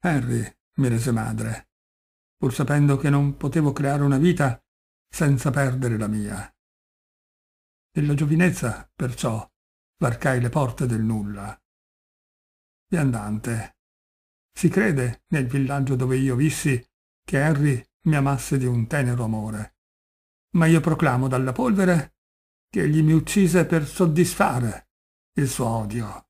Harry, mi rese madre, pur sapendo che non potevo creare una vita senza perdere la mia. Nella giovinezza, perciò, varcai le porte del nulla. Viandante. Si crede, nel villaggio dove io vissi, che Harry mi amasse di un tenero amore. Ma io proclamo dalla polvere che egli mi uccise per soddisfare il suo odio.